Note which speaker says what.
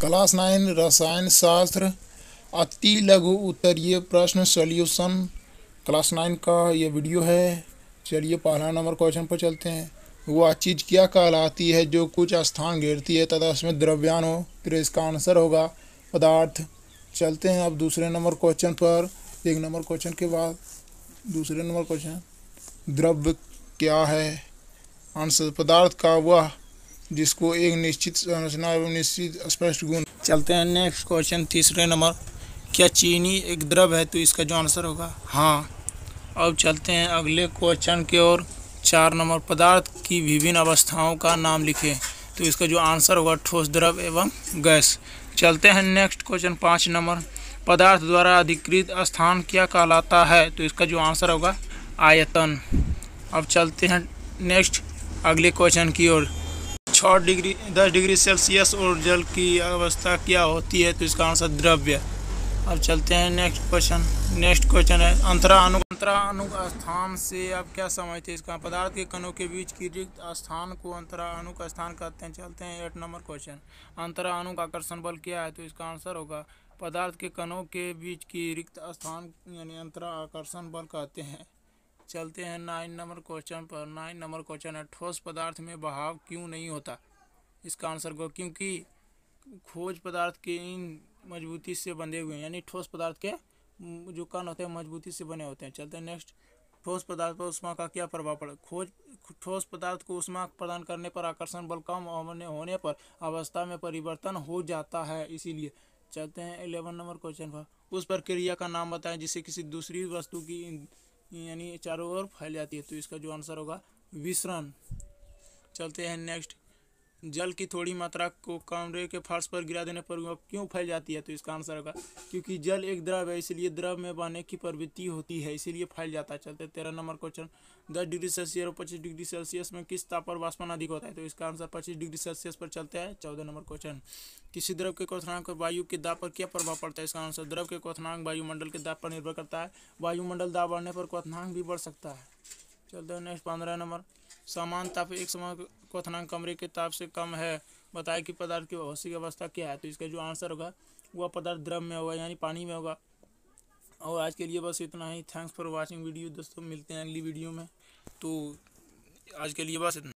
Speaker 1: class nine रसायन शास्त्र अति लघु उत्तरीय प्रश्न सोल्यूशन क्लास नाइन का ये वीडियो है चलिए पहला नंबर क्वेश्चन पर चलते हैं वह चीज़ क्या कहलाती है जो कुछ स्थान घेरती है तथा उसमें द्रव्यान हो फिर इसका आंसर होगा पदार्थ चलते हैं अब दूसरे नंबर क्वेश्चन पर एक नंबर क्वेश्चन के बाद दूसरे नंबर क्वेश्चन द्रव्य क्या है आंसर पदार्थ का वह जिसको एक निश्चित संरचना एवं निश्चित स्पष्ट गुण चलते हैं नेक्स्ट क्वेश्चन तीसरे नंबर
Speaker 2: क्या चीनी एक द्रव्य है तो इसका जो आंसर होगा हाँ अब चलते हैं अगले क्वेश्चन की ओर चार नंबर पदार्थ की विभिन्न अवस्थाओं का नाम लिखे तो इसका जो आंसर होगा ठोस द्रव एवं गैस चलते हैं नेक्स्ट क्वेश्चन पाँच नंबर पदार्थ द्वारा अधिकृत स्थान क्या कहलाता है तो इसका जो आंसर होगा आयतन अब चलते हैं नेक्स्ट अगले क्वेश्चन की ओर छः डिग्री दस डिग्री सेल्सियस और जल की अवस्था क्या होती है तो इसका आंसर द्रव्य अब चलते हैं नेक्स्ट क्वेश्चन नेक्स्ट क्वेश्चन है अंतरा अनु अंतरा स्थान से आप क्या समझते हैं इसका पदार्थ के कणों के बीच की रिक्त स्थान को अंतरा अनुक स्थान कहते हैं चलते हैं एट नंबर क्वेश्चन अंतरा अनु आकर्षण बल क्या है तो इसका आंसर होगा पदार्थ के कणों के बीच की रिक्त स्थान यानी आकर्षण बल कहते हैं चलते हैं नाइन नंबर क्वेश्चन पर नाइन नंबर क्वेश्चन है ठोस पदार्थ में बहाव क्यों नहीं होता इसका आंसर को क्योंकि खोज पदार्थ के इन मजबूती से बंधे हुए हैं यानी ठोस पदार्थ के जो कण होते हैं मजबूती से बने होते हैं चलते हैं नेक्स्ट ठोस पदार्थ पर उष्मा का क्या प्रभाव पड़ा खोज ठोस पदार्थ को उष्मा प्रदान करने पर आकर्षण बल कम होने पर अवस्था में परिवर्तन हो जाता है इसीलिए चलते हैं इलेवन नंबर क्वेश्चन पर उस प्रक्रिया का नाम बताएं जिससे किसी दूसरी वस्तु की यानी चारों ओर फैल जाती है तो इसका जो आंसर होगा विसरण चलते हैं नेक्स्ट जल की थोड़ी मात्रा को कमरे के फर्श पर गिरा देने पर क्यों फैल जाती है तो इसका आंसर होगा क्योंकि जल एक द्रव है इसलिए द्रव में बहने की प्रवृत्ति होती है इसीलिए फैल जाता है चलते तेरह नंबर क्वेश्चन दस डिग्री सेल्सियस और पच्चीस डिग्री सेल्सियस में किस ताप पर वाष्पन अधिक होता है तो इसका आंसर पच्चीस डिग्री सेल्सियस पर चलते हैं चौदह नंबर क्वेश्चन किसी द्रव के क्वनांक पर वायु के दाब पर क्या प्रभाव पड़ता है इसका आंसर द्रव के क्वनांक वायुमंडल के दाब पर निर्भर करता है वायुमंडल दाब बढ़ने पर क्वनांक भी बढ़ सकता है चलते हैं नेक्स्ट पंद्रह नंबर समान ताप एक समान क्वथनांक कमरे के ताप से कम है बताया कि पदार्थ की भौसिक अवस्था क्या है तो इसका जो आंसर होगा वह पदार्थ द्रव में होगा यानी पानी में होगा और आज के लिए बस इतना ही थैंक्स फॉर वॉचिंग वीडियो दोस्तों मिलते हैं अगली वीडियो में तो आज के लिए बस इतना